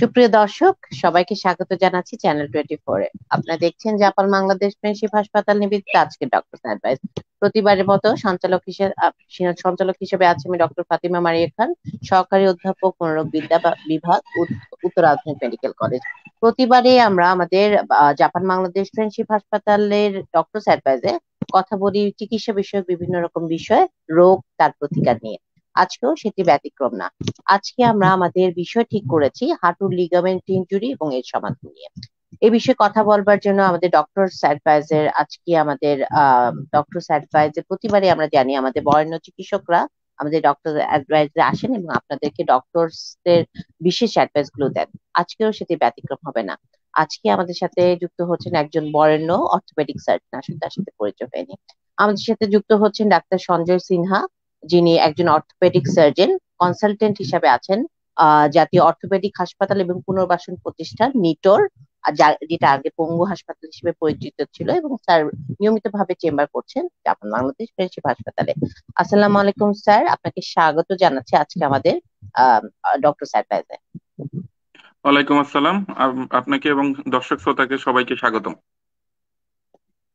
সুপ্রিয় দর্শক সবাইকে স্বাগত জানাচ্ছি চ্যানেল টোয়েন্টি ফোরে আপনারা দেখছেন জাপান বাংলাদেশ ফ্রেন্ডশিপ হাসপাতাল নিবেদিত আজকে ডক্টর অ্যাডভাইস প্রতিবারের মতো সঞ্চালক হিসেবে সঞ্চালক হিসেবে আছে আমি ডক্টর ফাতিমা মারিয়া খান সহকারী অধ্যাপক মনোরোগ বিদ্যা বিভাগ উত্তর আধুনিক মেডিকেল কলেজ প্রতিবারে আমরা আমাদের জাপান বাংলাদেশ ফ্রেন্ডশিপ হাসপাতালের ডক্টর অ্যাডভাইসে কথা বলি চিকিৎসা বিষয়ক বিভিন্ন রকম বিষয় রোগ তার প্রতিকার নিয়ে আজকেও সেটি ব্যতিক্রম না আজকে আমরা আমাদের বিষয় ঠিক করেছি হাঁটুর লিগামেন্ট ইঞ্জুরি এবং এর সমাধান নিয়ে এ বিষয়ে কথা বলবার জন্য আমাদের ডক্টর স্যাডভাইজার আজকে আমাদের ডক্টর স্যাডভাইজার প্রতিবারই আমরা জানি আমাদের বরেণ্য চিকিৎসকরা আমাদের ডক্টর অ্যাডভাইজার আসেন এবং আপনাদেরকে ডক্টরসদের বিশেষ অ্যাডভাইস গুলো দেন আজকেও সেটি ব্যতিক্রম হবে না আজকে আমাদের সাথে যুক্ত হচ্ছেন একজন বরেণ্য অর্থোপেডিক সার্জন আসুন তার সাথে পরিচয় হয়নি আমাদের সাথে যুক্ত হচ্ছেন ডাক্তার সঞ্জয় সিনহা যিনি একজন অর্থোপেডিক সার্জন কনসালটেন্ট হিসাবে আছেন জাতীয় অর্থোপেডিক হাসপাতাল এবং পুনর্বাসন প্রতিষ্ঠান নিটোর যেটা আগে পঙ্গু হাসপাতাল হিসেবে পরিচিত ছিল এবং স্যার নিয়মিতভাবে চেম্বার করছেন জাপান বাংলাদেশ ফ্রেন্ডশিপ হাসপাতালে আসসালামু আলাইকুম স্যার আপনাকে স্বাগত জানাচ্ছি আজকে আমাদের ডক্টর স্যার পাইজে ওয়ালাইকুম আসসালাম আপনাকে এবং দর্শক শ্রোতাকে সবাইকে স্বাগতম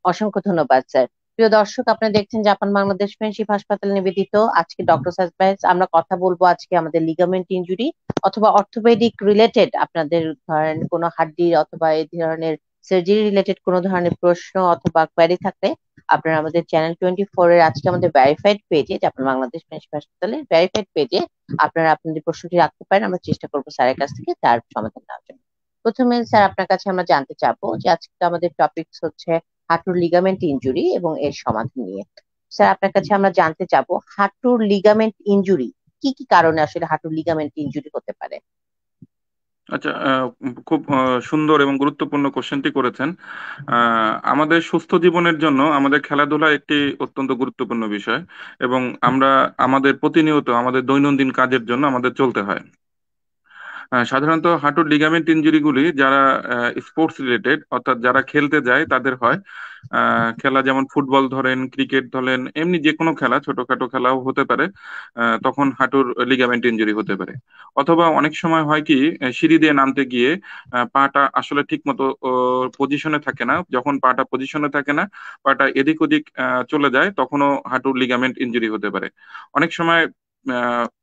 অসংখ্য ধন্যবাদ স্যার প্রিয় দর্শক আপনারা দেখছেন জাপান বাংলাদেশ ফ্রেন্ডশিপ হাসপাতাল নিবেদিত আজকে ডক্টর সাজবাইজ আমরা কথা বলবো আজকে আমাদের লিগামেন্ট ইনজুরি অথবা অর্থোপেডিক রিলেটেড আপনাদের ধরেন কোনো হাড্ডির অথবা এই ধরনের সার্জারি রিলেটেড কোনো ধরনের প্রশ্ন অথবা কোয়ারি থাকলে আপনারা আমাদের চ্যানেল টোয়েন্টি ফোর এর আজকে আমাদের ভেরিফাইড পেজে জাপান বাংলাদেশ ফ্রেন্ডশিপ হাসপাতালে ভেরিফাইড পেজে আপনারা আপনাদের প্রশ্নটি রাখতে পারেন আমরা চেষ্টা করবো স্যারের কাছ থেকে তার সমাধান নেওয়ার জন্য প্রথমে স্যার আপনার কাছে আমরা জানতে চাবো যে আজকে আমাদের টপিকস হচ্ছে হাঁটুর লিগামেন্ট ইঞ্জুরি এবং এর সমাধান নিয়ে স্যার আপনার কাছে আমরা জানতে চাব হাঁটুর লিগামেন্ট ইঞ্জুরি কি কি কারণে আসলে হাঁটুর লিগামেন্ট ইঞ্জুরি হতে পারে আচ্ছা খুব সুন্দর এবং গুরুত্বপূর্ণ কোশ্চেনটি করেছেন আমাদের সুস্থ জীবনের জন্য আমাদের খেলাধুলা একটি অত্যন্ত গুরুত্বপূর্ণ বিষয় এবং আমরা আমাদের প্রতিনিয়ত আমাদের দৈনন্দিন কাজের জন্য আমাদের চলতে হয় সাধারণত হাঁটুর লিগামেন্ট ইঞ্জুরিগুলি যারা স্পোর্টস রিলেটেড অর্থাৎ যারা খেলতে যায় তাদের হয় খেলা যেমন ফুটবল ধরেন ক্রিকেট ধরেন এমনি যে কোনো খেলা ছোটখাটো খেলাও হতে পারে তখন হাঁটুর লিগামেন্ট ইঞ্জুরি হতে পারে অথবা অনেক সময় হয় কি সিঁড়ি দিয়ে নামতে গিয়ে পাটা আসলে ঠিক মতো পজিশনে থাকে না যখন পাটা পজিশনে থাকে না পাটা এদিক ওদিক চলে যায় তখনও হাঁটুর লিগামেন্ট ইঞ্জুরি হতে পারে অনেক সময়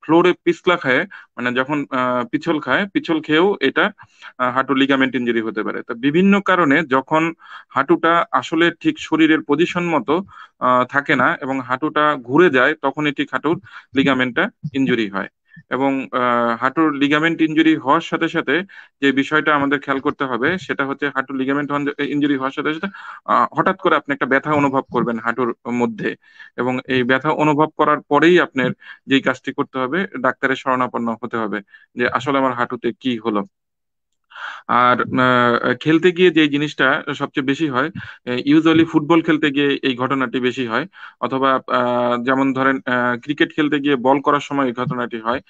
ফ্লোরে পিছলা খায় মানে যখন পিছল খায় পিছল খেয়েও এটা হাঁটু লিগামেন্ট ইঞ্জুরি হতে পারে তো বিভিন্ন কারণে যখন হাঁটুটা আসলে ঠিক শরীরের পজিশন মতো থাকে না এবং হাঁটুটা ঘুরে যায় তখনই ঠিক হাঁটুর লিগামেন্টটা ইঞ্জুরি হয় এবং হাঁটুর লিগামেন্ট ইঞ্জুরি হওয়ার সাথে সাথে যে বিষয়টা আমাদের খেয়াল করতে হবে সেটা হচ্ছে হাঁটুর লিগামেন্ট ইঞ্জুরি হওয়ার সাথে সাথে হঠাৎ করে আপনি একটা ব্যথা অনুভব করবেন হাঁটুর মধ্যে এবং এই ব্যথা অনুভব করার পরেই আপনার যেই কাজটি করতে হবে ডাক্তারের শরণাপন্ন হতে হবে যে আসলে আমার হাঁটুতে কি হলো আর খেলতে গিয়ে যে জিনিসটা সবচেয়ে বেশি হয় ইউজুয়ালি ফুটবল খেলতে গিয়ে এই ঘটনাটি বেশি হয় অথবা যেমন ধরেন ক্রিকেট খেলতে গিয়ে বল করার সময় এই ঘটনাটি হয়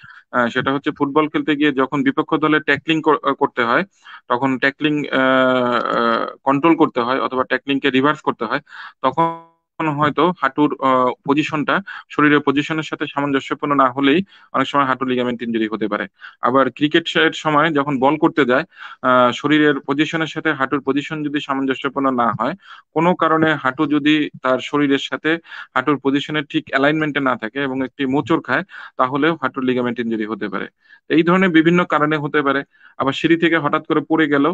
সেটা হচ্ছে ফুটবল খেলতে গিয়ে যখন বিপক্ষ দলে ট্যাকলিং করতে হয় তখন ট্যাকলিং কন্ট্রোল করতে হয় অথবা ট্যাকলিংকে রিভার্স করতে হয় তখন কখনো হয়তো হাঁটুর পজিশনটা শরীরের পজিশনের সাথে সামঞ্জস্যপূর্ণ না হলেই অনেক সময় হাঁটু লিগামেন্ট ইঞ্জুরি হতে পারে আবার ক্রিকেট সময় যখন বল করতে যায় শরীরের পজিশনের সাথে হাঁটুর পজিশন যদি সামঞ্জস্যপূর্ণ না হয় কোনো কারণে হাঁটু যদি তার শরীরের সাথে হাঁটুর পজিশনের ঠিক অ্যালাইনমেন্টে না থাকে এবং একটি মোচড় খায় তাহলেও হাঁটুর লিগামেন্ট ইঞ্জুরি হতে পারে এই ধরনের বিভিন্ন কারণে হতে পারে আবার সিঁড়ি থেকে হঠাৎ করে পড়ে গেল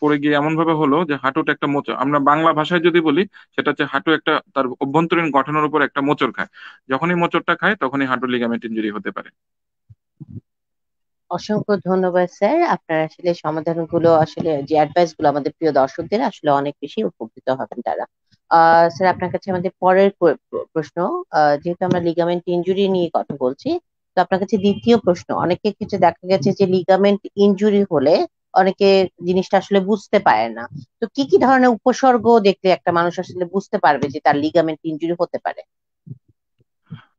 পড়ে গিয়ে এমন ভাবে হলো যে হাঁটুটা একটা মোচর আমরা বাংলা ভাষায় যদি বলি সেটা হচ্ছে হাঁটু একটা তার অভ্যন্তরীণ গঠনের উপর একটা মোচর খায় যখনই মোচরটা খায় তখনই হাঁটু লিগামেন্ট ইঞ্জুরি হতে পারে অসংখ্য ধন্যবাদ স্যার আপনার আসলে সমাধানগুলো আসলে যে অ্যাডভাইস গুলো আমাদের প্রিয় দর্শকদের আসলে অনেক বেশি উপকৃত হবেন তারা স্যার আপনার কাছে আমাদের পরের প্রশ্ন যেহেতু আমরা লিগামেন্ট ইঞ্জুরি নিয়ে কথা বলছি তো আপনার কাছে দ্বিতীয় প্রশ্ন অনেকের কিছু দেখা গেছে যে লিগামেন্ট ইঞ্জুরি হলে অনেকে জিনিসটা আসলে বুঝতে পারে না তো কি কি ধরনের উপসর্গ দেখলে একটা মানুষ আসলে বুঝতে পারবে যে তার লিগামেন্ট ইঞ্জুরি হতে পারে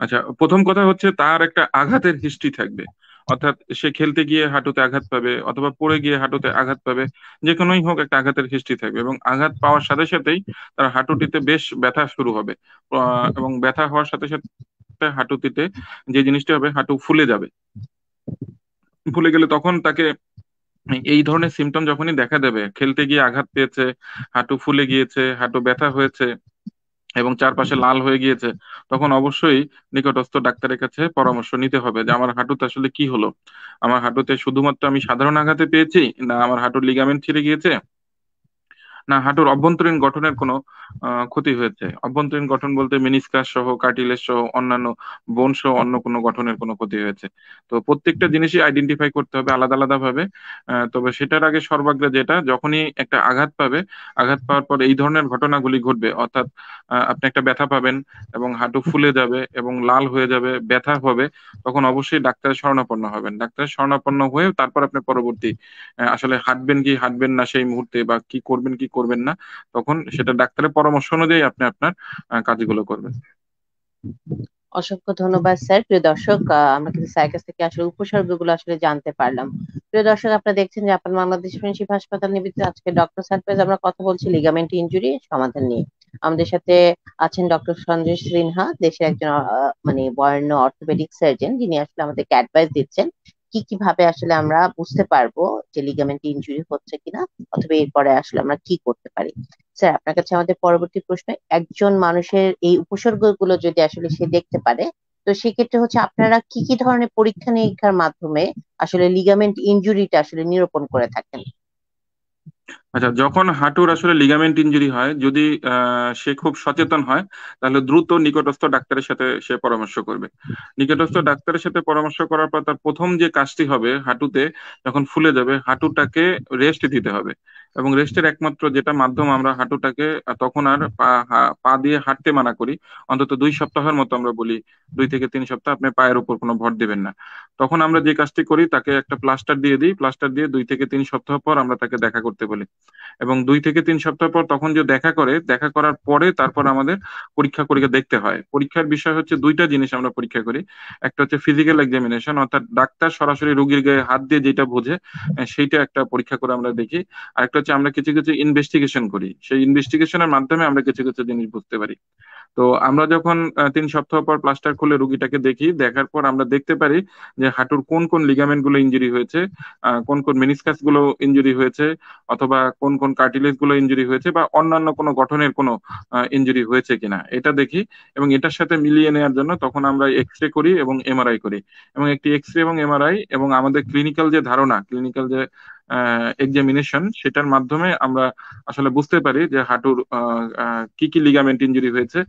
আচ্ছা প্রথম কথা হচ্ছে তার একটা আঘাতের হিস্ট্রি থাকবে অর্থাৎ সে খেলতে গিয়ে হাঁটুতে আঘাত পাবে অথবা পড়ে গিয়ে হাঁটুতে আঘাত পাবে যে কোনোই হোক একটা আঘাতের হিস্ট্রি থাকবে এবং আঘাত পাওয়ার সাথে সাথেই তার হাঁটুটিতে বেশ ব্যথা শুরু হবে এবং ব্যথা হওয়ার সাথে সাথে হাঁটুটিতে যে জিনিসটা হবে হাঁটু ফুলে যাবে ফুলে গেলে তখন তাকে এই ধরনের সিমটম যখনই দেখা দেবে খেলতে গিয়ে আঘাত পেয়েছে হাঁটু ফুলে গিয়েছে হাঁটু ব্যথা হয়েছে এবং চারপাশে লাল হয়ে গিয়েছে তখন অবশ্যই নিকটস্থ ডাক্তারের কাছে পরামর্শ নিতে হবে যে আমার হাঁটুতে আসলে কি হলো আমার হাঁটুতে শুধুমাত্র আমি সাধারণ আঘাতে পেয়েছি না আমার হাঁটুর লিগামেন্ট ছিঁড়ে গিয়েছে না হাঁটুর অভ্যন্তরীণ গঠনের কোনো ক্ষতি হয়েছে অভ্যন্তরীণ গঠন বলতে মেনিসকাস সহ কার্টিলেজ সহ অন্যান্য বোন সহ অন্য কোনো গঠনের কোনো ক্ষতি হয়েছে তো প্রত্যেকটা জিনিসই আইডেন্টিফাই করতে হবে আলাদা আলাদা ভাবে তবে সেটার আগে সর্বাগ্রে যেটা যখনই একটা আঘাত পাবে আঘাত পাওয়ার পর এই ধরনের ঘটনাগুলি ঘটবে অর্থাৎ আপনি একটা ব্যথা পাবেন এবং হাঁটু ফুলে যাবে এবং লাল হয়ে যাবে ব্যথা হবে তখন অবশ্যই ডাক্তারের শরণাপন্ন হবেন ডাক্তারের শরণাপন্ন হয়ে তারপর আপনি পরবর্তী আসলে হাঁটবেন কি হাঁটবেন না সেই মুহূর্তে বা কি করবেন কি করবেন না তখন সেটা ডাক্তারের পরামর্শ অনুযায়ী আপনি আপনার কাজগুলো করবেন অসংখ্য ধন্যবাদ স্যার প্রিয় দর্শক আমরা কিন্তু স্যার কাছ থেকে আসলে উপসর্গগুলো আসলে জানতে পারলাম প্রিয় দর্শক আপনারা দেখছেন জাপান বাংলাদেশ ফ্রেন্ডশিপ হাসপাতাল নিবিতে আজকে ডক্টর সারপ্রাইজ আমরা কথা বলছি লিগামেন্ট ইঞ্জুরি সমাধান নিয়ে আমাদের সাথে আছেন ডক্টর সঞ্জয় সিনহা দেশের একজন মানে বর্ণ অর্থোপেডিক সার্জন যিনি আসলে আমাদেরকে অ্যাডভাইস দিচ্ছেন কি কি ভাবে আসলে আমরা বুঝতে পারবো যে লিগামেন্ট ইনজুরি হচ্ছে কিনা অথবা এরপরে আসলে আমরা কি করতে পারি স্যার আপনার কাছে আমাদের পরবর্তী প্রশ্ন একজন মানুষের এই উপসর্গগুলো যদি আসলে সে দেখতে পারে তো সেক্ষেত্রে হচ্ছে আপনারা কি কি ধরনের পরীক্ষা নিরীক্ষার মাধ্যমে আসলে লিগামেন্ট ইনজুরিটা আসলে নিরূপণ করে থাকেন আচ্ছা যখন হাঁটুর আসলে লিগামেন্ট ইঞ্জুরি হয় যদি সে খুব সচেতন হয় তাহলে দ্রুত নিকটস্থ ডাক্তারের সাথে সে পরামর্শ করবে নিকটস্থ ডাক্তারের সাথে পরামর্শ করার পর তার প্রথম যে কাজটি হবে হাঁটুতে যখন ফুলে যাবে হাঁটুটাকে রেস্ট দিতে হবে এবং রেস্টের একমাত্র যেটা মাধ্যম আমরা হাঁটুটাকে তখন আর পা দিয়ে হাঁটতে মানা করি অন্তত দুই সপ্তাহের মতো আমরা বলি দুই থেকে তিন সপ্তাহ আপনি পায়ের উপর কোনো ভর দিবেন না তখন আমরা যে কাজটি করি তাকে একটা প্লাস্টার দিয়ে দিই প্লাস্টার দিয়ে দুই থেকে তিন সপ্তাহ পর আমরা তাকে দেখা করতে বলি এবং দুই থেকে তিন সপ্তাহ পর তখন যে দেখা করে দেখা করার পরে তারপর আমাদের পরীক্ষা করিকে দেখতে হয় পরীক্ষার বিষয় হচ্ছে দুইটা জিনিস আমরা পরীক্ষা করি একটা হচ্ছে ফিজিক্যাল এক্সামিনেশন অর্থাৎ ডাক্তার সরাসরি রোগীর গায়ে হাত দিয়ে যেটা বোঝে সেইটা একটা পরীক্ষা করে আমরা দেখি আর একটা হচ্ছে আমরা কিছু কিছু ইনভেস্টিগেশন করি সেই ইনভেস্টিগেশনের মাধ্যমে আমরা কিছু কিছু জিনিস বুঝতে পারি তো আমরা যখন তিন সপ্তাহ পর প্লাস্টার খুলে রুগীটাকে দেখি দেখার পর আমরা দেখতে পারি যে হাঁটুর কোন কোন লিগামেন্ট গুলো ইঞ্জুরি হয়েছে কোন কোন মেনিসকাস গুলো ইঞ্জুরি হয়েছে অথবা কোন কোন কার্টিলেজ গুলো ইঞ্জুরি হয়েছে বা অন্যান্য কোনো গঠনের কোনো ইঞ্জুরি হয়েছে কিনা এটা দেখি এবং এটার সাথে মিলিয়ে নেওয়ার জন্য তখন আমরা এক্স রে করি এবং এমআরআই করি এবং একটি এক্স রে এবং এমআরআই এবং আমাদের ক্লিনিক্যাল যে ধারণা ক্লিনিক্যাল যে এক্সামিনেশন সেটার মাধ্যমে আমরা আসলে বুঝতে পারি যে হাঁটুর কি কি লিগামেন্ট ইঞ্জুরি হয়েছে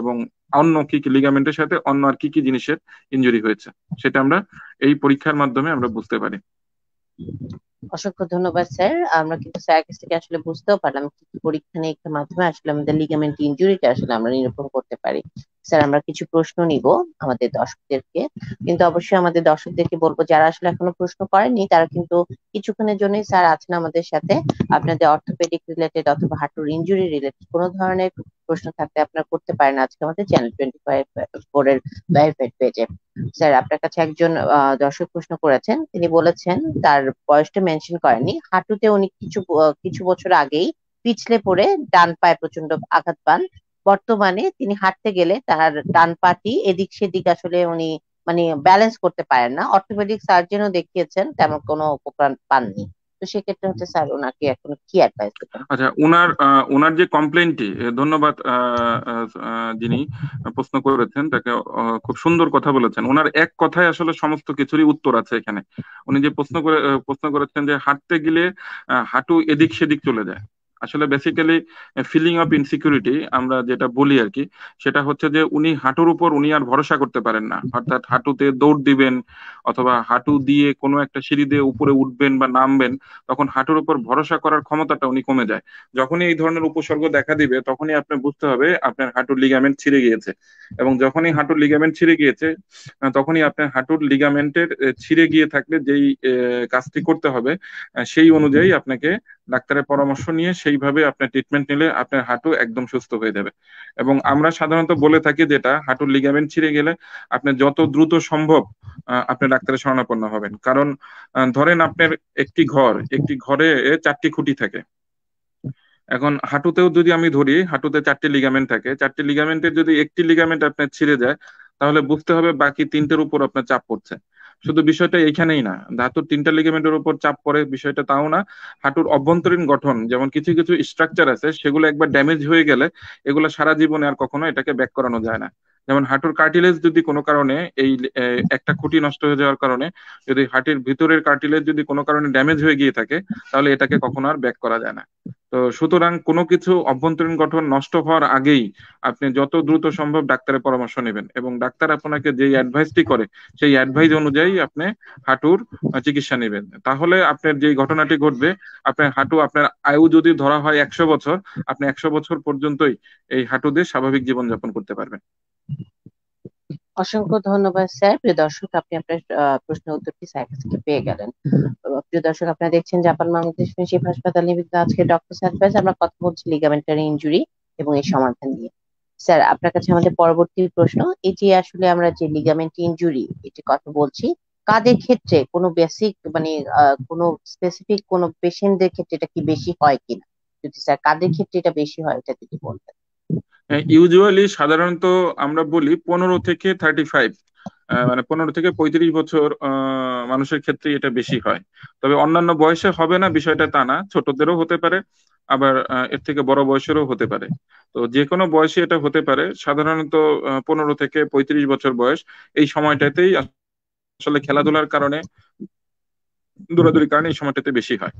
এবং অন্য কি কি লিগামেন্টের সাথে অন্য আর কি কি জিনিসের ইঞ্জুরি হয়েছে সেটা আমরা এই পরীক্ষার মাধ্যমে আমরা বুঝতে পারি অসংখ্য ধন্যবাদ স্যার আমরা কিন্তু স্যার থেকে আসলে বুঝতেও পারলাম কি পরীক্ষা নিরীক্ষার মাধ্যমে আসলে আমাদের লিগামেন্ট ইঞ্জুরিটা আসলে আমরা নিরূপণ করতে পারি স্যার আমরা কিছু প্রশ্ন নিব আমাদের দর্শকদেরকে কিন্তু অবশ্যই আমাদের দর্শকদেরকে বলবো যারা আসলে এখনো প্রশ্ন করেনি তারা কিন্তু কিছুক্ষণের জন্যই স্যার আছেন আমাদের সাথে আপনাদের অর্থোপেডিক রিলেটেড অথবা হাঁটুর ইঞ্জুরি রিলেটেড কোনো ধরনের প্রশ্ন থাকতে আপনারা করতে পারেন আজকে আমাদের চ্যানেল টোয়েন্টি ফাইভ ফোর এর পেজে স্যার আপনার কাছে একজন দর্শক প্রশ্ন করেছেন তিনি বলেছেন তার বয়সটা মেনশন করেননি হাঁটুতে উনি কিছু কিছু বছর আগেই পিছলে পড়ে ডান পায়ে প্রচন্ড আঘাত পান বর্তমানে তিনি হাঁটতে গেলে তার ডান পাটি এদিক সেদিক আসলে উনি মানে ব্যালেন্স করতে পারেন না অর্থোপেডিক সার্জনও দেখিয়েছেন তেমন কোনো উপকরণ পাননি তো সেক্ষেত্রে হচ্ছে স্যার ওনাকে এখন কি অ্যাডভাইস দেবেন আচ্ছা ওনার ওনার যে কমপ্লেনটি ধন্যবাদ যিনি প্রশ্ন করেছেন তাকে খুব সুন্দর কথা বলেছেন ওনার এক কথায় আসলে সমস্ত কিছুরই উত্তর আছে এখানে উনি যে প্রশ্ন করে প্রশ্ন করেছেন যে হাঁটতে গেলে হাঁটু এদিক সেদিক চলে যায় আসলে বেসিক্যালি ফিলিং অফ ইনসিকিউরিটি আমরা যেটা বলি আর কি সেটা হচ্ছে যে উনি হাঁটুর উপর উনি আর ভরসা করতে পারেন না অর্থাৎ হাঁটুতে দৌড় দিবেন অথবা হাঁটু দিয়ে কোনো একটা সিঁড়ি দিয়ে উপরে উঠবেন বা নামবেন তখন হাঁটুর উপর ভরসা করার ক্ষমতাটা উনি কমে যায় যখনই এই ধরনের উপসর্গ দেখা দিবে তখনই আপনি বুঝতে হবে আপনার হাঁটুর লিগামেন্ট ছিঁড়ে গিয়েছে এবং যখনই হাঁটুর লিগামেন্ট ছিঁড়ে গিয়েছে তখনই আপনার হাঁটুর লিগামেন্টের ছিঁড়ে গিয়ে থাকলে যেই কাজটি করতে হবে সেই অনুযায়ী আপনাকে ডাক্তারের পরামর্শ নিয়ে সেইভাবে আপনার ট্রিটমেন্ট নিলে আপনার হাঁটু একদম সুস্থ হয়ে যাবে এবং আমরা সাধারণত বলে থাকি যেটা হাঁটুর লিগামেন্ট ছিঁড়ে গেলে আপনি যত দ্রুত সম্ভব আপনি ডাক্তারের শরণাপন্ন হবেন কারণ ধরেন আপনার একটি ঘর একটি ঘরে চারটি খুঁটি থাকে এখন হাঁটুতেও যদি আমি ধরি হাঁটুতে চারটি লিগামেন্ট থাকে চারটি লিগামেন্টের যদি একটি লিগামেন্ট আপনার ছিঁড়ে যায় তাহলে বুঝতে হবে বাকি তিনটের উপর আপনার চাপ পড়ছে শুধু বিষয়টা এখানেই না ধাতুর তিনটা লিগামেন্টের উপর চাপ পড়ে বিষয়টা তাও না হাঁটুর অভ্যন্তরীণ গঠন যেমন কিছু কিছু স্ট্রাকচার আছে সেগুলো একবার ড্যামেজ হয়ে গেলে এগুলো সারা জীবনে আর কখনো এটাকে ব্যাক করানো যায় না যেমন হাঁটুর কার্টিলেজ যদি কোনো কারণে এই একটা খুঁটি নষ্ট হয়ে যাওয়ার কারণে যদি হাঁটির ভিতরের কার্টিলেজ যদি কোনো কারণে ড্যামেজ হয়ে গিয়ে থাকে তাহলে এটাকে কখনো আর ব্যাক করা যায় না তো সুতরাং কোনো কিছু অভ্যন্তরীণ গঠন নষ্ট হওয়ার আগেই আপনি যত দ্রুত সম্ভব ডাক্তারের পরামর্শ নেবেন এবং ডাক্তার আপনাকে যে অ্যাডভাইসটি করে সেই অ্যাডভাইস অনুযায়ী আপনি হাঁটুর চিকিৎসা নেবেন তাহলে আপনার যে ঘটনাটি ঘটবে আপনার হাঁটু আপনার আয়ু যদি ধরা হয় একশো বছর আপনি একশো বছর পর্যন্তই এই হাঁটু দিয়ে স্বাভাবিক জীবনযাপন করতে পারবেন অসংখ্য ধন্যবাদ স্যার প্রিয় দর্শক আপনি আপনার প্রশ্ন উত্তরটি স্যার থেকে পেয়ে গেলেন প্রিয় দর্শক আপনারা দেখছেন জাপান বাংলাদেশ ফ্রেন্ডশিপ হাসপাতাল নিবেদিত আজকে ডক্টর সারপ্রাইজ আমরা কথা বলছি লিগামেন্টারি ইনজুরি এবং এর সমাধান নিয়ে স্যার আপনার কাছে আমাদের পরবর্তী প্রশ্ন এটি আসলে আমরা যে লিগামেন্ট ইনজুরি এটি কথা বলছি কাদের ক্ষেত্রে কোনো বেসিক মানে কোনো স্পেসিফিক কোনো পেশেন্টদের ক্ষেত্রে এটা কি বেশি হয় কিনা যদি স্যার কাদের ক্ষেত্রে এটা বেশি হয় এটা যদি বলতেন ইউজুয়ালি হ্যাঁ, সাধারণত আমরা বলি পনেরো থেকে থার্টি ফাইভ মানে পনেরো থেকে পঁয়ত্রিশ বছর মানুষের ক্ষেত্রে এটা বেশি হয় তবে অন্যান্য বয়সে হবে না বিষয়টা তা না ছোটদেরও হতে পারে আবার এর থেকে বড় বয়সেরও হতে পারে তো যে কোনো বয়সে এটা হতে পারে সাধারণত পনেরো থেকে পঁয়ত্রিশ বছর বয়স এই সময়টাতেই আসলে খেলাধুলার কারণে দৌড়াদৌড়ির কারণে এই সময়টাতে বেশি হয়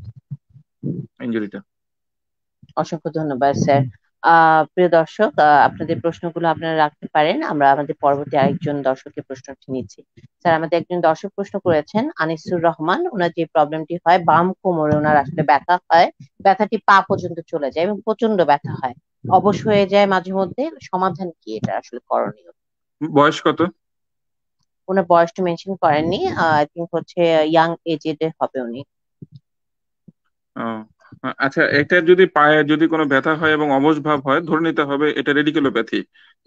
ইঞ্জুরিটা অসংখ্য ধন্যবাদ স্যার প্রিয় দর্শক আপনাদের প্রশ্নগুলো আপনারা রাখতে পারেন আমরা আমাদের পরবর্তী আরেকজন দর্শকের প্রশ্নটি নিচ্ছি স্যার আমাদের একজন দর্শক প্রশ্ন করেছেন আনিসুর রহমান ওনার যে প্রবলেমটি হয় বাম কোমরে ওনার আসলে ব্যথা হয় ব্যথাটি পা পর্যন্ত চলে যায় এবং প্রচন্ড ব্যথা হয় অবশ হয়ে যায় মাঝে মধ্যে সমাধান কি এটা আসলে করণীয় বয়স কত ওনার বয়সটা মেনশন করেননি আই থিঙ্ক হচ্ছে ইয়াং এজেড হবে উনি আচ্ছা এটা যদি পায়ে যদি কোনো ব্যথা হয় এবং অবশ ভাব হয় ধরে নিতে হবে এটা রেডিকুলোপ্যাথি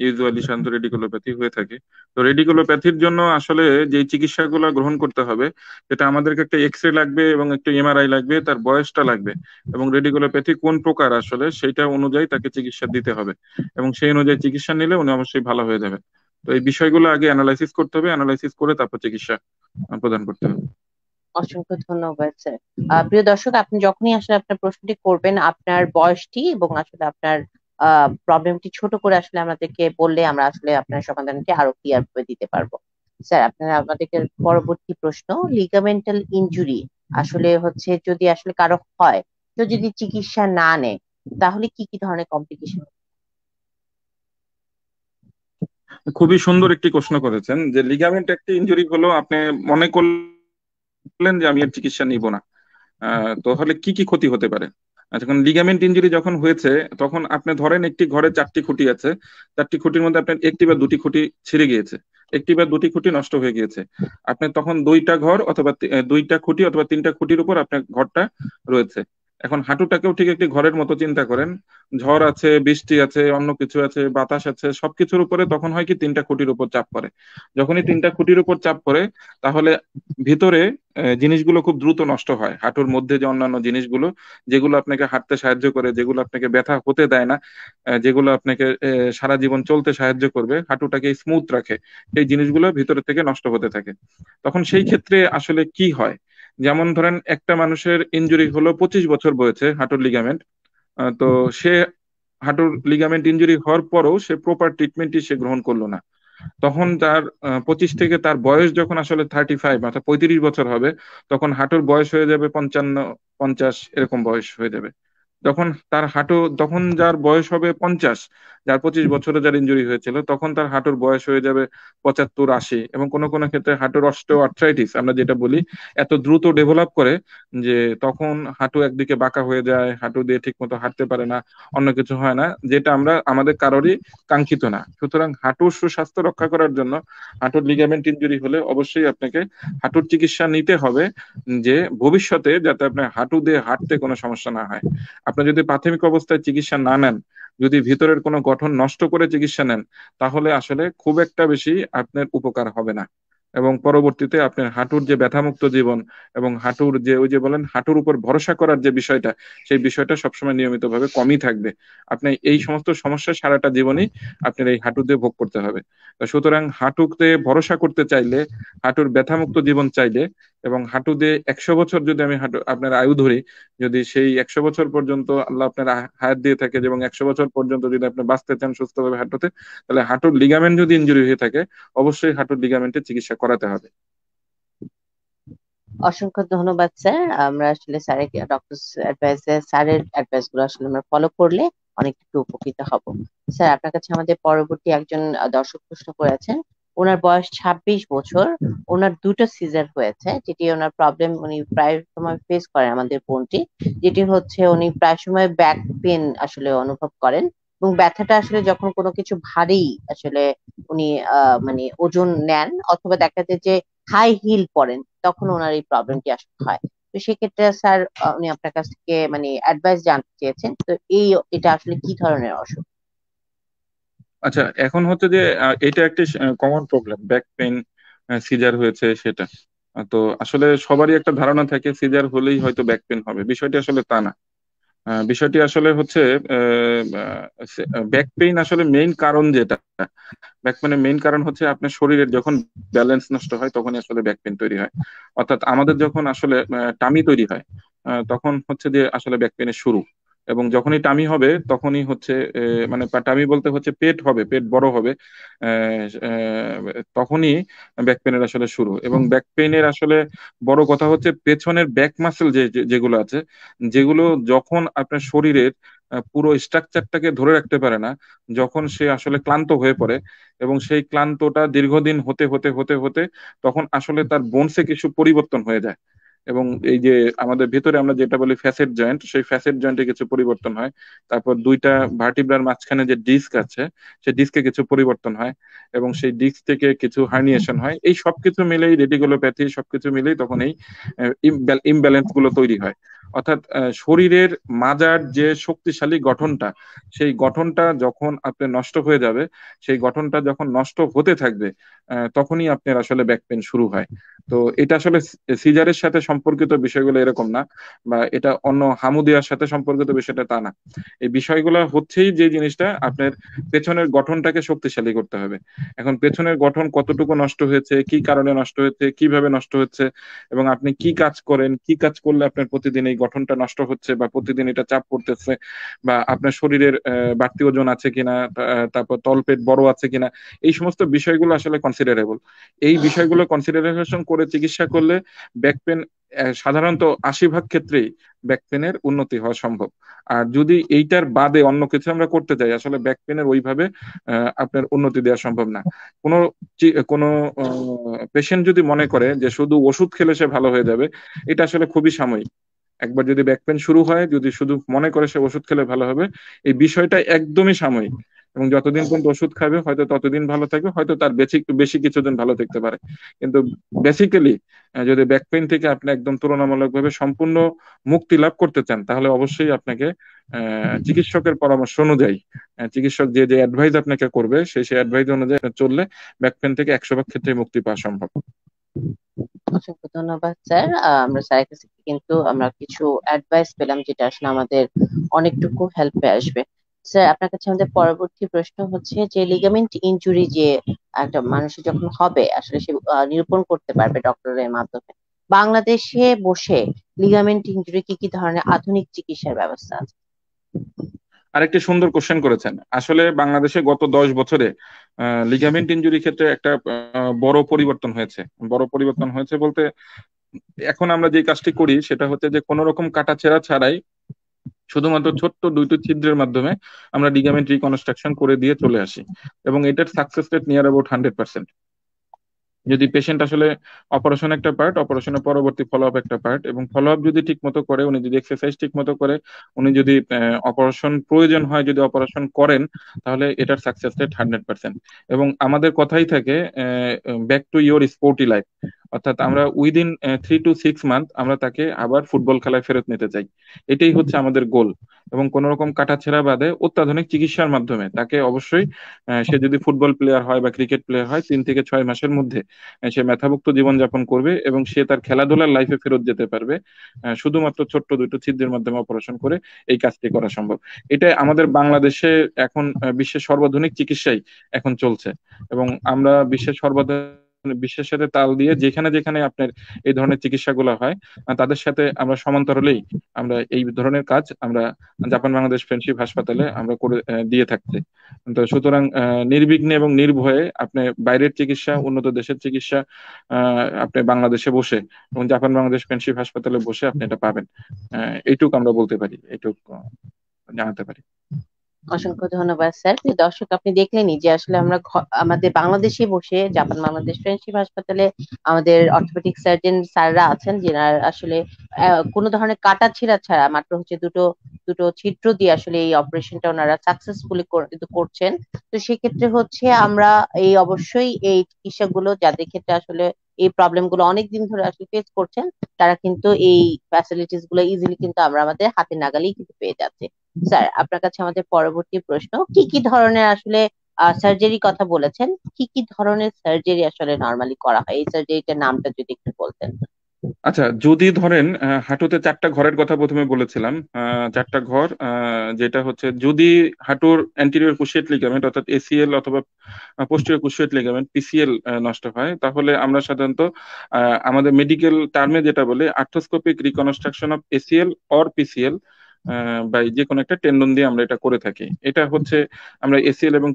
ইউজুয়ালি শান্ত রেডিকুলোপ্যাথি হয়ে থাকে তো রেডিকুলোপ্যাথির জন্য আসলে যে চিকিৎসাগুলো গ্রহণ করতে হবে সেটা আমাদেরকে একটা এক্স রে লাগবে এবং একটা এমআরআই লাগবে তার বয়সটা লাগবে এবং রেডিকুলোপ্যাথি কোন প্রকার আসলে সেটা অনুযায়ী তাকে চিকিৎসা দিতে হবে এবং সেই অনুযায়ী চিকিৎসা নিলে উনি অবশ্যই ভালো হয়ে যাবে তো এই বিষয়গুলো আগে অ্যানালাইসিস করতে হবে অ্যানালাইসিস করে তারপর চিকিৎসা প্রদান করতে হবে অসংখ্য ধন্যবাদ স্যার প্রিয় দর্শক আপনি যখনই আসলে আপনার প্রশ্নটি করবেন আপনার বয়সটি এবং আসলে আপনার প্রবলেমটি ছোট করে আসলে আমাদেরকে বললে আমরা আসলে আপনার সমাধানটি আরো ক্লিয়ার করে দিতে পারবো স্যার আপনার আমাদেরকে পরবর্তী প্রশ্ন লিগামেন্টাল ইনজুরি আসলে হচ্ছে যদি আসলে কারো হয় তো যদি চিকিৎসা না নেয় তাহলে কি কি ধরনের কমপ্লিকেশন খুবই সুন্দর একটি প্রশ্ন করেছেন যে লিগামেন্ট একটি ইনজুরি হলো আপনি মনে করলেন বললেন যে আমি এর চিকিৎসা নিব না তাহলে কি কি ক্ষতি হতে পারে আচ্ছা লিগামেন্ট ইঞ্জুরি যখন হয়েছে তখন আপনি ধরেন একটি ঘরে চারটি খুঁটি আছে চারটি খুঁটির মধ্যে আপনার একটি বা দুটি খুঁটি ছিঁড়ে গিয়েছে একটি বা দুটি খুঁটি নষ্ট হয়ে গিয়েছে আপনি তখন দুইটা ঘর অথবা দুইটা খুঁটি অথবা তিনটা খুঁটির উপর আপনার ঘরটা রয়েছে এখন হাঁটুটাকেও ঠিক একটি ঘরের মতো চিন্তা করেন ঝড় আছে বৃষ্টি আছে অন্য কিছু আছে বাতাস আছে সবকিছুর উপরে তখন হয় কি তিনটা খুঁটির উপর চাপ পড়ে যখনই তিনটা খুঁটির উপর চাপ পড়ে তাহলে ভিতরে জিনিসগুলো খুব দ্রুত নষ্ট হয় হাঁটুর মধ্যে যে অন্যান্য জিনিসগুলো যেগুলো আপনাকে হাঁটতে সাহায্য করে যেগুলো আপনাকে ব্যথা হতে দেয় না যেগুলো আপনাকে সারা জীবন চলতে সাহায্য করবে হাঁটুটাকে স্মুথ রাখে সেই জিনিসগুলো ভিতরে থেকে নষ্ট হতে থাকে তখন সেই ক্ষেত্রে আসলে কি হয় যেমন ধরেন একটা মানুষের ইঞ্জুরি হলো পঁচিশ বছর বয়সে হাঁটুর লিগামেন্ট তো সে হাঁটুর লিগামেন্ট ইঞ্জুরি হওয়ার পরও সে প্রপার ট্রিটমেন্টই সে গ্রহণ করলো না তখন তার পঁচিশ থেকে তার বয়স যখন আসলে থার্টি ফাইভ অর্থাৎ পঁয়ত্রিশ বছর হবে তখন হাঁটুর বয়স হয়ে যাবে পঞ্চান্ন পঞ্চাশ এরকম বয়স হয়ে যাবে যখন তার হাঁটু তখন যার বয়স হবে পঞ্চাশ যার পঁচিশ বছরে যার ইঞ্জুরি হয়েছিল তখন তার হাঁটুর বয়স হয়ে যাবে পঁচাত্তর আশি এবং কোনো কোনো ক্ষেত্রে হাঁটুর অস্টেও আর্থ্রাইটিস আমরা যেটা বলি এত দ্রুত ডেভেলপ করে যে তখন হাঁটু একদিকে বাঁকা হয়ে যায় হাঁটু দিয়ে ঠিক মতো হাঁটতে পারে না অন্য কিছু হয় না যেটা আমরা আমাদের কারোরই কাঙ্ক্ষিত না সুতরাং হাঁটুর সুস্বাস্থ্য রক্ষা করার জন্য হাঁটুর লিগামেন্ট ইঞ্জুরি হলে অবশ্যই আপনাকে হাঁটুর চিকিৎসা নিতে হবে যে ভবিষ্যতে যাতে আপনার হাঁটু দিয়ে হাঁটতে কোনো সমস্যা না হয় আপনি যদি প্রাথমিক অবস্থায় চিকিৎসা না নেন যদি ভিতরের কোনো গঠন নষ্ট করে চিকিৎসা নেন তাহলে আসলে খুব একটা বেশি আপনার উপকার হবে না এবং পরবর্তীতে আপনার হাঁটুর যে ব্যথামুক্ত জীবন এবং হাঁটুর যে ওই যে বলেন হাঁটুর উপর ভরসা করার যে বিষয়টা সেই বিষয়টা সবসময় নিয়মিত ভাবে কমই থাকবে আপনি এই সমস্ত সমস্যা সারাটা জীবনই আপনার এই হাঁটু দিয়ে ভোগ করতে হবে সুতরাং হাঁটুতে ভরসা করতে চাইলে হাঁটুর ব্যথামুক্ত জীবন চাইলে এবং হাঁটু দিয়ে একশো বছর যদি আমি হাঁটু আপনার আয়ু ধরি যদি সেই একশো বছর পর্যন্ত আল্লাহ আপনার হায়াত দিয়ে থাকে এবং একশো বছর পর্যন্ত যদি আপনি বাঁচতে চান সুস্থভাবে হাঁটুতে তাহলে হাঁটুর লিগামেন্ট যদি ইঞ্জুরি হয়ে থাকে অবশ্যই হাঁটুর লিগামেন্টের চিকিৎসা করাতে হবে অসংখ্য ধন্যবাদ স্যার আমরা আসলে স্যারের ডক্টর অ্যাডভাইস স্যারের অ্যাডভাইস গুলো আসলে আমরা ফলো করলে অনেক একটু উপকৃত হব স্যার আপনার কাছে আমাদের পরবর্তী একজন দর্শক প্রশ্ন করেছেন ওনার বয়স ২৬ বছর ওনার দুটো সিজার হয়েছে যেটি ওনার প্রবলেম উনি প্রায় সময় ফেস করেন আমাদের বোনটি যেটি হচ্ছে উনি প্রায় সময় ব্যাক পেন আসলে অনুভব করেন এবং ব্যথাটা আসলে যখন কোনো কিছু ভারী আসলে উনি মানে ওজন নেন অথবা দেখা যায় যে হাই হিল পরেন তখন ওনার এই প্রবলেমটি আসলে হয় তো সেক্ষেত্রে স্যার উনি আপনার কাছ থেকে মানে অ্যাডভাইস জানতে চেয়েছেন তো এই এটা আসলে কি ধরনের অসুখ আচ্ছা হ্যাঁ। এখন হচ্ছে যে হ্যাঁ। এটা একটা common problem back pain caesar হয়েছে সেটা তো আসলে সবারই একটা ধারণা থাকে সিজার হলেই হয়তো ব্যাক পেন হবে বিষয়টি আসলে তা না বিষয়টি আসলে হচ্ছে ব্যাক পেইন আসলে মেইন কারণ যেটা ব্যাক পেনের মেইন কারণ হচ্ছে আপনার শরীরের যখন ব্যালেন্স নষ্ট হয় তখনই আসলে ব্যাক পেন তৈরি হয় অর্থাৎ আমাদের যখন আসলে টামি তৈরি হয় তখন হচ্ছে যে আসলে ব্যাক পেনের শুরু এবং যখনই টামি হবে তখনই হচ্ছে মানে টামি বলতে হচ্ছে পেট হবে পেট বড় হবে তখনই ব্যাক পেনের আসলে শুরু এবং ব্যাক পেনের আসলে বড় কথা হচ্ছে পেছনের ব্যাক মাসেল যে যেগুলো আছে যেগুলো যখন আপনার শরীরের পুরো স্ট্রাকচারটাকে ধরে রাখতে পারে না যখন সে আসলে ক্লান্ত হয়ে পড়ে এবং সেই ক্লান্তটা দীর্ঘদিন হতে হতে হতে হতে তখন আসলে তার বোনসে কিছু পরিবর্তন হয়ে যায় এবং এই যে আমাদের ভিতরে আমরা যেটা বলি ফ্যাসেট জয়েন্ট সেই ফ্যাসেট জয়েন্টে কিছু পরিবর্তন হয় তারপর দুইটা ভার্টিব্রার মাঝখানে যে ডিস্ক আছে সেই ডিস্কে কিছু পরিবর্তন হয় এবং সেই ডিস্ক থেকে কিছু হার্নিয়েশন হয় এই সবকিছু মিলেই রেটিকুলোপ্যাথি সবকিছু মিলেই তখন এই ইমব্যালেন্স গুলো তৈরি হয় অর্থাৎ শরীরের মাজার যে শক্তিশালী গঠনটা সেই গঠনটা যখন আপনি নষ্ট হয়ে যাবে সেই গঠনটা যখন নষ্ট হতে থাকবে তখনই আপনার আসলে ব্যাক পেন শুরু হয় তো এটা আসলে সিজারের সাথে সম্পর্কিত বিষয়গুলো এরকম না বা এটা অন্য হামুদিয়ার সাথে সম্পর্কিত বিষয়টা তা না এই বিষয়গুলো হচ্ছেই যে জিনিসটা আপনার পেছনের গঠনটাকে শক্তিশালী করতে হবে এখন পেছনের গঠন কতটুকু নষ্ট হয়েছে কি কারণে নষ্ট হয়েছে কিভাবে নষ্ট হচ্ছে এবং আপনি কি কাজ করেন কি কাজ করলে আপনার প্রতিদিন এই গঠনটা নষ্ট হচ্ছে বা প্রতিদিন এটা চাপ পড়তেছে বা আপনার শরীরের বাড়তি ওজন আছে কিনা তারপর তলপেট বড় আছে কিনা এই সমস্ত বিষয়গুলো আসলে কনসিডারেবল এই বিষয়গুলো কনসিডারেশন করে চিকিৎসা করলে ব্যাক পেন সাধারণত আশি ভাগ ক্ষেত্রেই ব্যাক পেনের উন্নতি হওয়া সম্ভব আর যদি এইটার বাদে অন্য কিছু আমরা করতে চাই আসলে ব্যাক পেনের ওইভাবে আপনার উন্নতি দেওয়া সম্ভব না কোনো কোনো পেশেন্ট যদি মনে করে যে শুধু ওষুধ খেলে সে ভালো হয়ে যাবে এটা আসলে খুবই সাময়িক একবার যদি ব্যাক পেন শুরু হয় যদি শুধু মনে করে সে ওষুধ খেলে ভালো হবে এই বিষয়টা একদমই সাময়িক এবং যতদিন পর্যন্ত ওষুধ খাবে হয়তো ততদিন ভালো থাকবে হয়তো তার বেশি বেশি কিছুদিন ভালো থাকতে পারে কিন্তু বেসিক্যালি যদি ব্যাক পেন থেকে আপনি একদম তুলনামূলকভাবে সম্পূর্ণ মুক্তি লাভ করতে চান তাহলে অবশ্যই আপনাকে চিকিৎসকের পরামর্শ অনুযায়ী চিকিৎসক যে যে অ্যাডভাইস আপনাকে করবে সেই সেই অ্যাডভাইস অনুযায়ী চললে ব্যাক পেন থেকে একশো ভাগ ক্ষেত্রে মুক্তি পাওয়া সম্ভব অসংখ্য ধন্যবাদ স্যার আমরা স্যারের কাছ থেকে কিন্তু আমরা কিছু অ্যাডভাইস পেলাম যেটা আসলে আমাদের অনেকটুকু হেল্পে আসবে স্যার আপনার কাছে আমাদের পরবর্তী প্রশ্ন হচ্ছে যে লিগামেন্ট ইনজুরি যে একটা মানুষের যখন হবে আসলে সে নিরূপণ করতে পারবে ডক্টরের মাধ্যমে বাংলাদেশে বসে লিগামেন্ট ইনজুরি কি কি ধরনের আধুনিক চিকিৎসার ব্যবস্থা আছে আরেকটি সুন্দর কোশ্চেন করেছেন আসলে বাংলাদেশে গত দশ বছরে লিগামেন্ট ইঞ্জুরি ক্ষেত্রে একটা বড় পরিবর্তন হয়েছে বড় পরিবর্তন হয়েছে বলতে এখন আমরা যে কাজটি করি সেটা হচ্ছে যে কোনো রকম কাটা ছেঁড়া ছাড়াই শুধুমাত্র ছোট্ট দুইটি ছিদ্রের মাধ্যমে আমরা লিগামেন্ট রিকনস্ট্রাকশন করে দিয়ে চলে আসি এবং এটার success rate near about hundred percent যদি পেশেন্ট আসলে অপারেশন একটা পার্ট অপারেশনের পরবর্তী ফলো আপ একটা পার্ট এবং ফলো আপ যদি ঠিক মতো করে উনি যদি এক্সারসাইজ ঠিক মতো করে উনি যদি অপারেশন প্রয়োজন হয় যদি অপারেশন করেন তাহলে এটার সাকসেস রেট হান্ড্রেড পার্সেন্ট এবং আমাদের কথাই থাকে back to your sporty life অর্থাৎ আমরা within three to six month আমরা তাকে আবার ফুটবল খেলায় ফেরত নিতে চাই এটাই হচ্ছে আমাদের গোল এবং কোন রকম কাটাছেড়া বাদে অত্যাধুনিক চিকিৎসার মাধ্যমে তাকে অবশ্যই সে যদি ফুটবল প্লেয়ার হয় বা ক্রিকেট প্লেয়ার হয় তিন থেকে ছয় মাসের মধ্যে সে মেথাভুক্ত জীবনযাপন করবে এবং সে তার খেলাধুলার লাইফে ফেরত যেতে পারবে শুধুমাত্র ছোট্ট দুটো ছিদ্রের মাধ্যমে অপারেশন করে এই কাজটি করা সম্ভব এটা আমাদের বাংলাদেশে এখন বিশ্বের সর্বাধুনিক চিকিৎসাই এখন চলছে এবং আমরা বিশ্বের সর্বাধুনিক মানে বিশ্বের সাথে তাল দিয়ে যেখানে যেখানে আপনার এই ধরনের চিকিৎসা গুলা হয় তাদের সাথে আমরা সমান্তরালেই আমরা এই ধরনের কাজ আমরা জাপান বাংলাদেশ ফ্রেন্ডশিপ হাসপাতালে আমরা করে দিয়ে থাকতে তো সুতরাং নির্বিঘ্নে এবং নির্ভয়ে আপনি বাইরের চিকিৎসা উন্নত দেশের চিকিৎসা আপনি বাংলাদেশে বসে এবং জাপান বাংলাদেশ ফ্রেন্ডশিপ হাসপাতালে বসে আপনি এটা পাবেন এইটুকু আমরা বলতে পারি এইটুকু জানাতে পারি অসংখ্য ধন্যবাদ স্যার দর্শক আপনি দেখলেনই যে আসলে আমরা আমাদের বাংলাদেশে বসে জাপান বাংলাদেশ ফ্রেন্ডশিপ হাসপাতালে আমাদের অর্থোপেডিক সার্জন স্যাররা আছেন যেনার আসলে কোনো ধরনের কাটা ছিঁড়া ছাড়া মাত্র হচ্ছে দুটো দুটো ছিদ্র দিয়ে আসলে এই অপারেশনটা ওনারা সাকসেসফুলি করছেন তো সেক্ষেত্রে হচ্ছে আমরা এই অবশ্যই এই চিকিৎসাগুলো যাদের ক্ষেত্রে আসলে এই প্রবলেম গুলো অনেকদিন ধরে আসলে ফেস করছেন তারা কিন্তু এই ফ্যাসিলিটিস গুলো ইজিলি কিন্তু আমরা আমাদের হাতে নাগালেই কিন্তু পেয়ে যাচ্ছে স্যার আপনার কাছে আমাদের পরবর্তী প্রশ্ন কি কি ধরনের আসলে সার্জারি কথা বলেছেন কি কি ধরনের সার্জারি আসলে নর্মালি করা হয় এই সার্জারিটার নামটা যদি একটু বলতেন আচ্ছা যদি ধরেন হাঁটুতে চারটা ঘরের কথা প্রথমে বলেছিলাম চারটা ঘর যেটা হচ্ছে যদি হাঁটুর অ্যান্টিরিয়র কুশিয়েট লিগামেন্ট অর্থাৎ এসিএল অথবা পোস্টিরিয়র কুশিয়েট লিগামেন্ট পিসিএল নষ্ট হয় তাহলে আমরা সাধারণত আমাদের মেডিকেল টার্মে যেটা বলি arthroscopic reconstruction of ACL or PCL ah বা যে কোনো একটা টেন্ডন দিয়ে আমরা এটা করে থাকি এটা হচ্ছে আমরা এসিএল এবং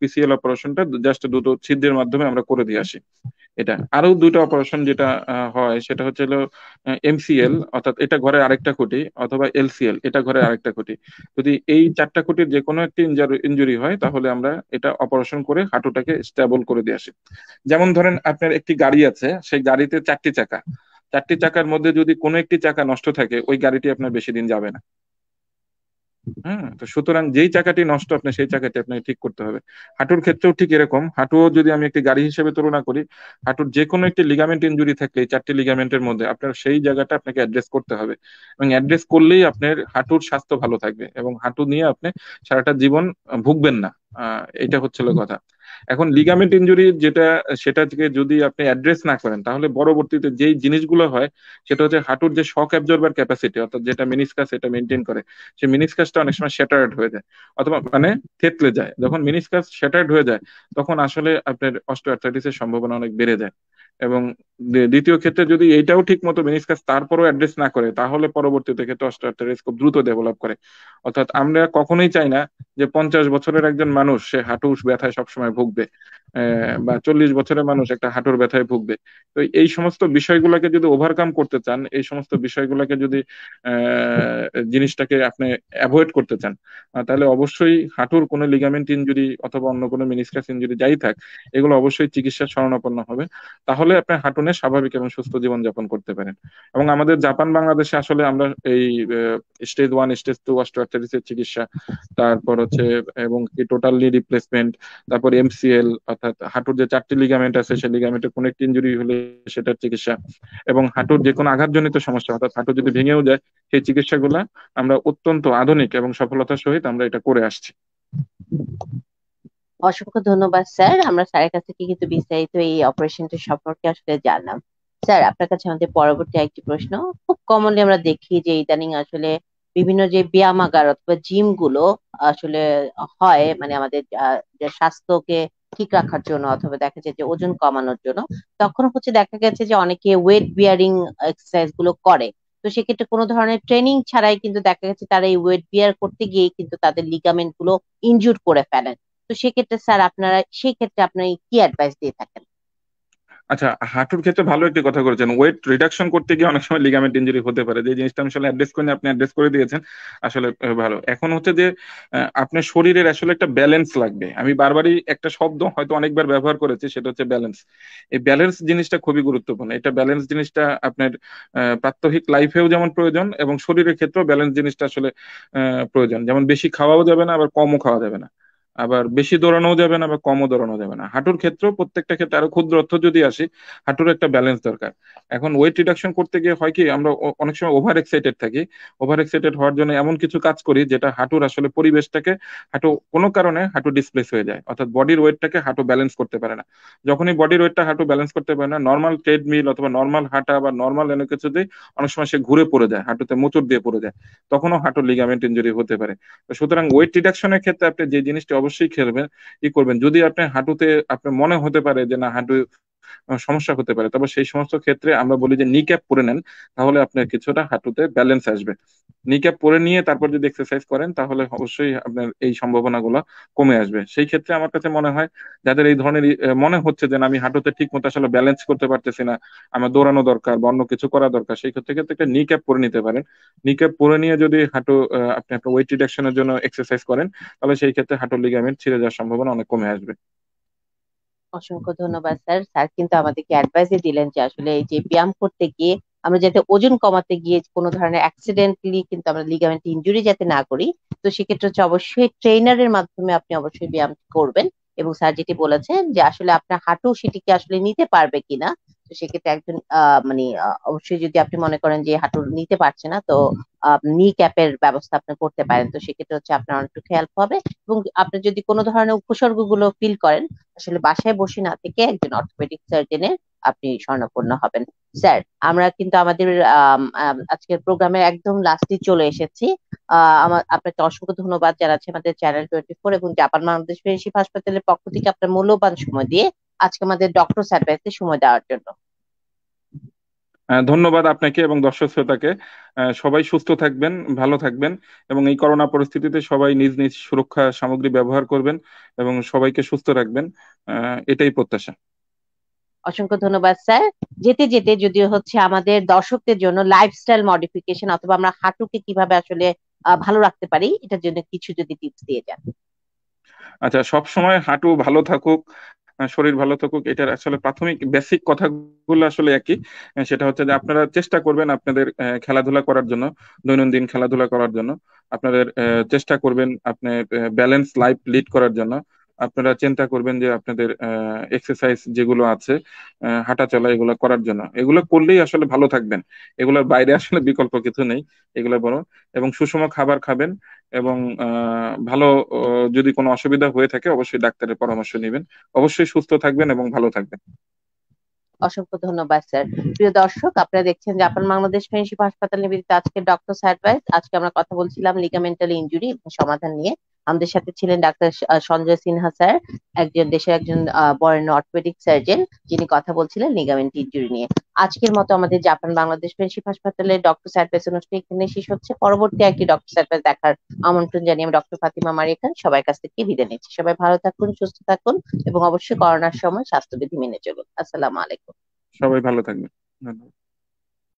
পিসিএল অপারেশনটা জাস্ট দুটো ছিদ্রের মাধ্যমে আমরা করে দিয়ে আসি এটা আরো দুইটা অপারেশন যেটা হয় সেটা হচ্ছে এমসিএল অর্থাৎ এটা ঘরে আরেকটা কোটি অথবা এলসিএল এটা ঘরে আরেকটা কোটি যদি এই চারটা কোটির যে কোনো একটি ইঞ্জুরি হয় তাহলে আমরা এটা অপারেশন করে হাঁটুটাকে স্টেবল করে দিয়ে আসি যেমন ধরেন আপনার একটি গাড়ি আছে সেই গাড়িতে চারটি চাকা চারটি চাকার মধ্যে যদি কোনো একটি চাকা নষ্ট থাকে ওই গাড়িটি আপনার বেশি দিন যাবে না হম তো সুতরাং যেই চাকাটি নষ্ট আপনার সেই চাকাটি আপনাকে ঠিক করতে হবে হাঁটুর ক্ষেত্রেও ঠিক এরকম হাঁটুও যদি আমি একটি গাড়ি হিসেবে তুলনা করি হাঁটুর যে কোনো একটি লিগামেন্ট ইঞ্জুরি থাকলে চারটি লিগামেন্টের মধ্যে আপনার সেই জায়গাটা আপনাকে অ্যাড্রেস করতে হবে এবং অ্যাড্রেস করলেই আপনার হাঁটুর স্বাস্থ্য ভালো থাকবে এবং হাঁটু নিয়ে আপনি সারাটা জীবন ভুগবেন না আহ এটা হচ্ছিল কথা এখন লিগামেন্ট ইঞ্জুরি যেটা সেটাকে যদি আপনি অ্যাড্রেস না করেন তাহলে পরবর্তীতে যেই জিনিসগুলো হয় সেটা হচ্ছে হাঁটুর যে শক অ্যাবজর্বার ক্যাপাসিটি অর্থাৎ যেটা মিনিসকাস এটা মেনটেন করে সেই মিনিসকাসটা অনেক সময় শ্যাটার্ড হয়ে যায় অথবা মানে থেতলে যায় যখন মিনিসকাস শ্যাটার্ড হয়ে যায় তখন আসলে আপনার অস্ট্রোআর্থাইটিসের সম্ভাবনা অনেক বেড়ে যায় এবং দ্বিতীয় ক্ষেত্রে যদি এইটাও ঠিক মতো মেনিসকাস তারপরও অ্যাড্রেস না করে তাহলে পরবর্তীতে ক্ষেত্রে অস্ট্রাটেরেস্কোপ দ্রুত ডেভেলপ করে অর্থাৎ আমরা কখনোই চাই না যে পঞ্চাশ বছরের একজন মানুষ সে হাঁটু ব্যথায় সবসময় ভুগবে বা চল্লিশ বছরের মানুষ একটা হাঁটুর ব্যথায় ভুগবে তো এই সমস্ত বিষয়গুলোকে যদি ওভারকাম করতে চান এই সমস্ত বিষয়গুলোকে যদি জিনিসটাকে আপনি অ্যাভয়েড করতে চান তাহলে অবশ্যই হাঁটুর কোনো লিগামেন্ট ইঞ্জুরি অথবা অন্য কোনো মিনিসকাস ইঞ্জুরি যাই থাক এগুলো অবশ্যই চিকিৎসা স্মরণাপন্ন হবে তাহলে হলে আপনি হাঁটুনে স্বাভাবিক এবং সুস্থ জীবন যাপন করতে পারেন এবং আমাদের জাপান বাংলাদেশে আসলে আমরা এই স্টেজ ওয়ান স্টেজ টু এর চিকিৎসা তারপর হচ্ছে এবং কি টোটালি রিপ্লেসমেন্ট তারপর এমসিএল অর্থাৎ হাঁটুর যে চারটি লিগামেন্ট আছে সেই লিগামেন্টের কোনো একটি ইঞ্জুরি হলে সেটার চিকিৎসা এবং হাঁটুর যে কোনো আঘাতজনিত সমস্যা অর্থাৎ হাঁটু যদি ভেঙেও যায় সেই চিকিৎসাগুলা আমরা অত্যন্ত আধুনিক এবং সফলতার সহিত আমরা এটা করে আসছি অসংখ্য ধন্যবাদ স্যার আমরা স্যারের কাছ থেকে কিন্তু বিস্তারিত এই অপারেশনটা সম্পর্কে আসলে জানলাম স্যার আপনার কাছে আমাদের পরবর্তী একটি প্রশ্ন খুব কমনলি আমরা দেখি যে ইদানিং আসলে বিভিন্ন যে ব্যায়ামাগার অথবা জিম গুলো আসলে হয় মানে আমাদের স্বাস্থ্যকে ঠিক রাখার জন্য অথবা দেখা যায় যে ওজন কমানোর জন্য তখন হচ্ছে দেখা গেছে যে অনেকে ওয়েট বিয়ারিং এক্সারসাইজ গুলো করে তো সেক্ষেত্রে কোনো ধরনের ট্রেনিং ছাড়াই কিন্তু দেখা গেছে তারা এই ওয়েট বিয়ার করতে গিয়ে কিন্তু তাদের লিগামেন্ট গুলো ইনজুর করে ফেলেন তো সেক্ষেত্রে স্যার আপনারা সেই ক্ষেত্রে আপনারা কি অ্যাডভাইস দিয়ে থাকেন আচ্ছা হাঁটুর ক্ষেত্রে ভালো একটি কথা করেছেন ওয়েট রিডাকশন করতে গিয়ে অনেক সময় লিগামেন্ট ইঞ্জুরি হতে পারে যে জিনিসটা আসলে অ্যাড্রেস করে আপনি অ্যাড্রেস করে দিয়েছেন আসলে ভালো এখন হচ্ছে যে আপনার শরীরের আসলে একটা ব্যালেন্স লাগবে আমি বারবারই একটা শব্দ হয়তো অনেকবার ব্যবহার করেছি সেটা হচ্ছে ব্যালেন্স এই ব্যালেন্স জিনিসটা খুবই গুরুত্বপূর্ণ এটা ব্যালেন্স জিনিসটা আপনার প্রাত্যহিক লাইফেও যেমন প্রয়োজন এবং শরীরের ক্ষেত্রেও ব্যালেন্স জিনিসটা আসলে প্রয়োজন যেমন বেশি খাওয়াও যাবে না আবার কমও খাওয়া যাবে না আবার বেশি দৌড়ানো যাবে না বা কমও দৌড়ানো যাবে না হাঁটুর ক্ষেত্রেও প্রত্যেকটা ক্ষেত্রে আরো ক্ষুদ্র অর্থ যদি আসে হাঁটুর একটা ব্যালেন্স দরকার এখন ওয়েট রিডাকশন করতে গিয়ে হয় কি আমরা অনেক সময় ওভার এক্সাইটেড থাকি ওভার এক্সাইটেড হওয়ার জন্য এমন কিছু কাজ করি যেটা হাঁটুর আসলে পরিবেশটাকে হাঁটু কোনো কারণে হাঁটু ডিসপ্লেস হয়ে যায় অর্থাৎ বডির ওয়েটটাকে হাঁটু ব্যালেন্স করতে পারে না যখনই বডির ওয়েটটা হাঁটু ব্যালেন্স করতে পারে না নর্মাল ট্রেডমিল অথবা নর্মাল হাঁটা বা নর্মাল এনে দিয়ে অনেক সময় সে ঘুরে পড়ে যায় হাঁটুতে মুচুর দিয়ে পড়ে যায় তখনও হাঁটুর লিগামেন্ট ইঞ্জুরি হতে পারে সুতরাং ওয়েট রিডাকশনের ক্ষেত্রে আপনি যে জিনিসটি অবশ্যই খেলবেন ই করবেন যদি আপনি হাঁটুতে আপনার মনে হতে পারে যে না হাঁটু সমস্যা হতে পারে তবে সেই সমস্ত ক্ষেত্রে আমরা বলি যে নিক্যাপ পরে নেন তাহলে আপনার কিছুটা হাঁটুতে ব্যালেন্স আসবে নিক্যাপ পরে নিয়ে তারপর যদি এক্সারসাইজ করেন তাহলে অবশ্যই আপনার এই সম্ভাবনাগুলো কমে আসবে সেই ক্ষেত্রে আমার কাছে মনে হয় যাদের এই ধরনের মনে হচ্ছে যে আমি হাঁটুতে ঠিক মতো আসলে ব্যালেন্স করতে পারতেছি না আমার দৌড়ানো দরকার বা অন্য কিছু করা দরকার সেই ক্ষেত্রে ক্ষেত্রে একটা নি পরে নিতে পারেন নি পরে নিয়ে যদি হাঁটু আপনি আপনার ওয়েট রিডাকশনের জন্য এক্সারসাইজ করেন তাহলে সেই ক্ষেত্রে হাঁটুর লিগামেন্ট ছিঁড়ে যাওয়ার সম্ভাবনা অনেক কমে আসবে অসংখ্য ধন্যবাদ স্যার স্যার কিন্তু আমাদেরকে অ্যাডভাইসই দিলেন যে আসলে এই যে ব্যায়াম করতে গিয়ে আমরা যাতে ওজন কমাতে গিয়ে কোনো ধরনের অ্যাক্সিডেন্টলি কিন্তু আমরা লিগামেন্ট ইঞ্জুরি যাতে না করি তো সেক্ষেত্রে হচ্ছে অবশ্যই ট্রেনারের মাধ্যমে আপনি অবশ্যই ব্যায়াম করবেন এবং স্যার যেটি বলেছেন যে আসলে আপনার হাঁটু সেটিকে আসলে নিতে পারবে কিনা তো সেক্ষেত্রে একজন মানে অবশ্যই যদি আপনি মনে করেন যে হাঁটু নিতে পারছে না তো নি ক্যাপের ব্যবস্থা আপনি করতে পারেন তো সেক্ষেত্রে হচ্ছে আপনার অনেকটু হেল্প হবে এবং আপনি যদি কোনো ধরনের উপসর্গগুলো ফিল করেন আসলে বাসায় বসে না থেকে একজন অর্থোপেডিক সার্জেনের আপনি স্বর্ণপূর্ণ হবেন স্যার আমরা কিন্তু আমাদের আজকের প্রোগ্রামে একদম লাস্টে চলে এসেছি আমার আপনাকে অসংখ্য ধন্যবাদ জানাচ্ছি আমাদের চ্যানেল টোয়েন্টি ফোর এবং জাপান বাংলাদেশ বেশিপ হাসপাতালের পক্ষ থেকে আপনার মূল্যবান সময় দিয়ে আজকে আমাদের ডক্টর স্যারকে সময় দেওয়ার জন্য ধন্যবাদ আপনাকে এবং দর্শক শ্রোতাকে সবাই সুস্থ থাকবেন ভালো থাকবেন এবং এই করোনা পরিস্থিতিতে সবাই নিজ নিজ সুরক্ষা সামগ্রী ব্যবহার করবেন এবং সবাইকে সুস্থ রাখবেন এটাই প্রত্যাশা অসংখ্য ধন্যবাদ স্যার যেতে যেতে যদিও হচ্ছে আমাদের দর্শকদের জন্য লাইফস্টাইল মডিফিকেশন অথবা আমরা হাঁটুকে কিভাবে আসলে ভালো রাখতে পারি এটার জন্য কিছু যদি টিপস দিয়ে যান আচ্ছা সব সময় হাঁটু ভালো থাকুক শরীর ভালো থাকুক এটার আসলে প্রাথমিক বেসিক কথাগুলো আসলে একই সেটা হচ্ছে যে আপনারা চেষ্টা করবেন আপনাদের খেলাধুলা করার জন্য দৈনন্দিন খেলাধুলা করার জন্য আপনাদের চেষ্টা করবেন আপনি ব্যালেন্স লাইফ লিড করার জন্য আপনারা চিন্তা করবেন যে আপনাদের এক্সারসাইজ যেগুলো আছে হাঁটা চলা এগুলো করার জন্য এগুলো করলেই আসলে ভালো থাকবেন এগুলোর বাইরে আসলে বিকল্প কিছু নেই এগুলো বড় এবং সুষম খাবার খাবেন এবং ভালো যদি কোনো অসুবিধা হয়ে থাকে অবশ্যই ডাক্তারের পরামর্শ নেবেন অবশ্যই সুস্থ থাকবেন এবং ভালো থাকবেন অসংখ্য ধন্যবাদ স্যার প্রিয় দর্শক আপনারা দেখছেন জাপান বাংলাদেশ ফ্রেন্ডশিপ হাসপাতাল নিবেদিত আজকে ডক্টর স্যার আজকে আমরা কথা বলছিলাম লিগামেন্টাল ইঞ্জুরি সমাধান নিয়ে আমাদের সাথে ছিলেন ডাক্তার সঞ্জয় সিনহা স্যার একজন দেশের একজন বরেণ্য অর্থোপেডিক সার্জন যিনি কথা বলছিলেন লিগামেন্ট ইনজুরি নিয়ে আজকের মতো আমাদের জাপান বাংলাদেশ ফ্রেন্ডশিপ হাসপাতালে ডক্টর সারপ্রাইজ অনুষ্ঠান এখানে শেষ হচ্ছে পরবর্তী একটি ডক্টর সারপ্রাইজ দেখার আমন্ত্রণ জানিয়ে আমি ডক্টর ফাতিমা মারি খান সবাই কাছ থেকে বিদায় নিচ্ছি সবাই ভালো থাকুন সুস্থ থাকুন এবং অবশ্যই করোনার সময় স্বাস্থ্যবিধি মেনে চলুন আসসালামু আলাইকুম সবাই ভালো থাকবেন ধন্যবাদ